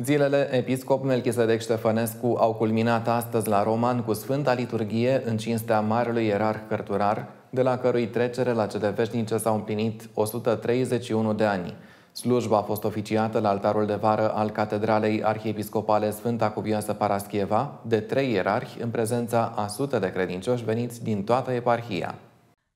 Zilele Episcop Melchisedec Ștefănescu au culminat astăzi la Roman cu Sfânta Liturghie în cinstea Marelui Ierarh Cărturar, de la cărui trecere la cele veșnice s-au împlinit 131 de ani. Slujba a fost oficiată la altarul de vară al Catedralei Arhiepiscopale Sfânta Cuvioasă Parascheva de trei ierarhi în prezența a sute de credincioși veniți din toată eparhia.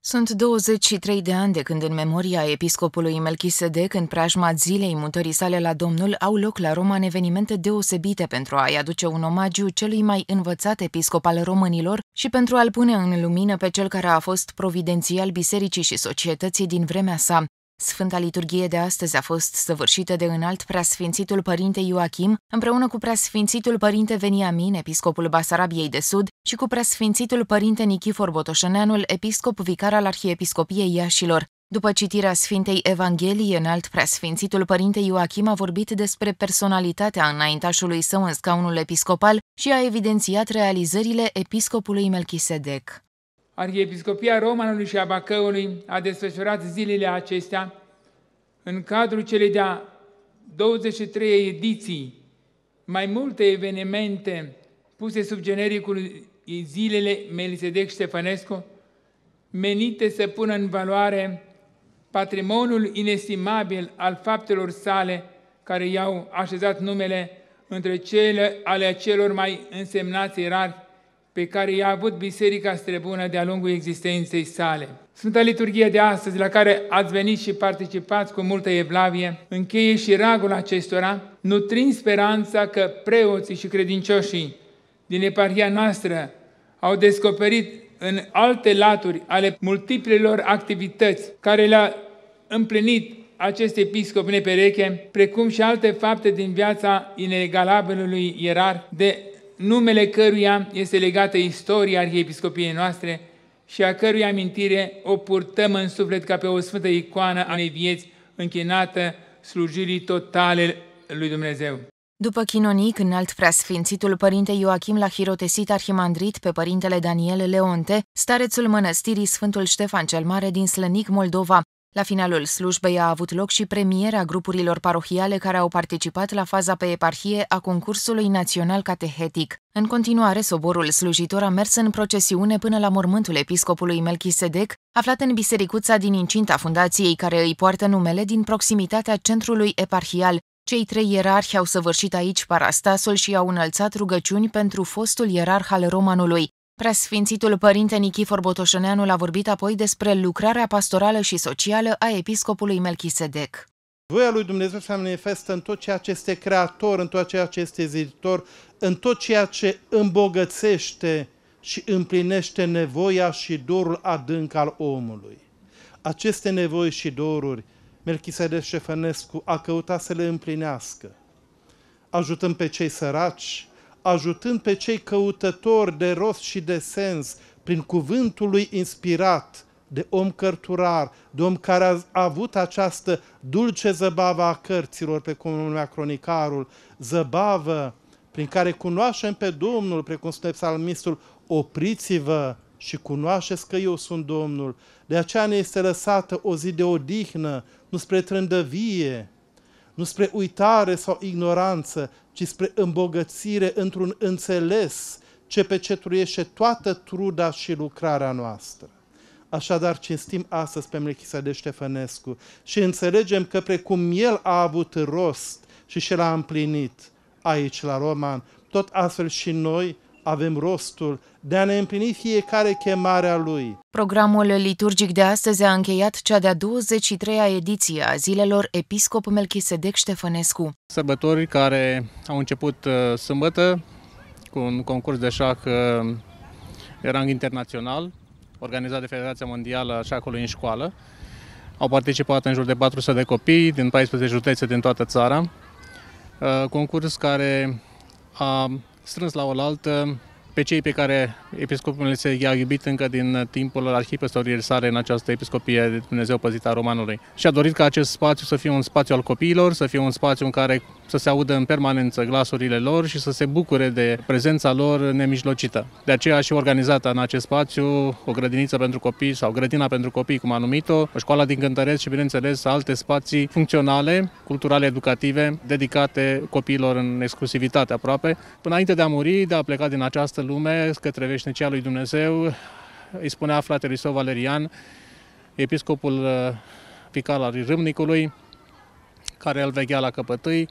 Sunt 23 de ani de când în memoria episcopului Melchisedec, în preajma zilei mutării sale la Domnul, au loc la Roma în evenimente deosebite pentru a-i aduce un omagiu celui mai învățat episcop al românilor și pentru a-l pune în lumină pe cel care a fost providențial bisericii și societății din vremea sa. Sfânta liturghie de astăzi a fost săvârșită de înalt preasfințitul părinte Ioachim, împreună cu preasfințitul părinte Veniamin, episcopul Basarabiei de Sud, și cu preasfințitul părinte Nichifor Botoșăneanul, episcop vicar al Arhiepiscopiei Iașilor. După citirea Sfintei Evanghelii, înalt preasfințitul părinte Ioachim a vorbit despre personalitatea înaintașului său în scaunul episcopal și a evidențiat realizările episcopului Melchisedec. Arhiepiscopia Romanului și a a desfășurat zilele acestea în cadrul celei de-a 23 ediții mai multe evenimente puse sub genericul zilele Melisedec Ștefănescu, menite să pună în valoare patrimoniul inestimabil al faptelor sale care i-au așezat numele între cele ale celor mai însemnați erari pe care i-a avut Biserica Strebună de-a lungul existenței sale. Sfânta Liturghie de astăzi, la care ați venit și participați cu multă evlavie, încheie și ragul acestora, nutrind speranța că preoții și credincioșii din eparhia noastră au descoperit în alte laturi ale multiplelor activități care le-a împlinit acest episcop nepereche, precum și alte fapte din viața inegalabilului ierar, de numele căruia este legată istoria arhiepiscopiei noastre și a cărui amintire o purtăm în suflet ca pe o sfântă icoană a unei vieți închinată slujirii totale lui Dumnezeu. După chinonic înalt preasfințitul părinte Ioachim l-a hirotesit arhimandrit pe părintele Daniel Leonte, starețul mănăstirii Sfântul Ștefan cel Mare din Slănic, Moldova. La finalul slujbei a avut loc și premiera grupurilor parohiale care au participat la faza pe eparhie a concursului național catehetic. În continuare, soborul slujitor a mers în procesiune până la mormântul episcopului Melchisedec, aflat în bisericuța din incinta fundației care îi poartă numele din proximitatea centrului eparhial, cei trei ierarhi au săvârșit aici parastasul și au înălțat rugăciuni pentru fostul ierarh al romanului. Preasfințitul părinte Nichifor Botoșăneanu a vorbit apoi despre lucrarea pastorală și socială a episcopului Melchisedec. Voia lui Dumnezeu se manifestă în tot ceea ce este creator, în tot ceea ce este ziditor, în tot ceea ce îmbogățește și împlinește nevoia și dorul adânc al omului. Aceste nevoi și doruri Melchisede Șefănescu, a căutat să le împlinească. Ajutăm pe cei săraci, ajutând pe cei căutători de rost și de sens, prin cuvântul lui inspirat, de om cărturar, de om care a avut această dulce zăbavă a cărților, pe cum numea cronicarul, zăbavă prin care cunoaștem pe Domnul, precum spune psalmistul, opriți-vă și cunoașteți că eu sunt Domnul. De aceea ne este lăsată o zi de odihnă, nu spre trândăvie, nu spre uitare sau ignoranță, ci spre îmbogățire într-un înțeles ce pecetruiește toată truda și lucrarea noastră. Așadar, cinstim astăzi pe de Ștefănescu și înțelegem că precum el a avut rost și și l-a împlinit aici la Roman, tot astfel și noi avem rostul de a ne împlini fiecare chemare a Lui. Programul liturgic de astăzi a încheiat cea de-a 23-a ediție a zilelor Episcop Melchisedec Ștefănescu. Sărbători care au început uh, sâmbătă cu un concurs de șac uh, de rang internațional, organizat de Federația Mondială a Șacului în școală. Au participat în jur de 400 de copii din 14 județe din toată țara. Uh, concurs care a strâns la oaltă pe cei pe care episcopul se i-a iubit încă din timpul arhipestorilor sale în această episcopie de Dumnezeu a Romanului. Și a dorit ca acest spațiu să fie un spațiu al copiilor, să fie un spațiu în care să se audă în permanență glasurile lor și să se bucure de prezența lor nemijlocită. De aceea și organizată în acest spațiu o grădiniță pentru copii sau grădina pentru copii, cum a numit-o, o școală din Cântăreț și, bineînțeles, alte spații funcționale, culturale, educative, dedicate copiilor în exclusivitate aproape. Până înainte de a muri, de a pleca din această lume către veșnicia lui Dumnezeu, îi spunea fratele său Valerian, episcopul Pical uh, al Râmnicului, care îl veghea la căpătâi,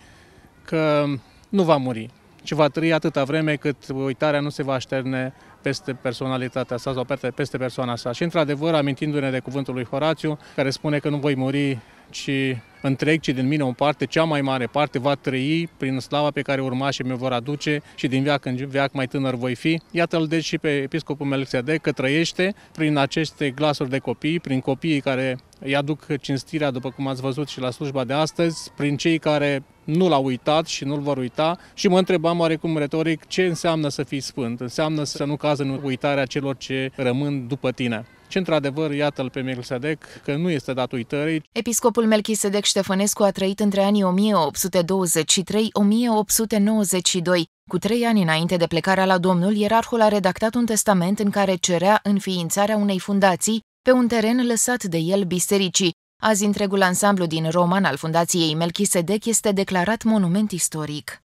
că nu va muri, ci va trăi atâta vreme cât uitarea nu se va așterne peste personalitatea sa sau peste persoana sa. Și într-adevăr, amintindu-ne de cuvântul lui Horațiu, care spune că nu voi muri ci întreg, ci din mine o parte, cea mai mare parte, va trăi prin slava pe care urmașii mi vor aduce și din veac în veac mai tânăr voi fi. Iată-l deci și pe episcopul Melxedec că trăiește prin aceste glasuri de copii, prin copiii care îi aduc cinstirea, după cum ați văzut și la slujba de astăzi, prin cei care nu l-au uitat și nu-l vor uita și mă întrebam oarecum retoric ce înseamnă să fii sfânt, înseamnă să nu cază în uitarea celor ce rămân după tine și, într-adevăr, iată-l pe Melchisedec, că nu este dat uitării. Episcopul Melchisedec Ștefănescu a trăit între anii 1823-1892. Cu trei ani înainte de plecarea la Domnul, ierarhul a redactat un testament în care cerea înființarea unei fundații pe un teren lăsat de el bisericii. Azi, întregul ansamblu din roman al fundației Melchisedec este declarat monument istoric.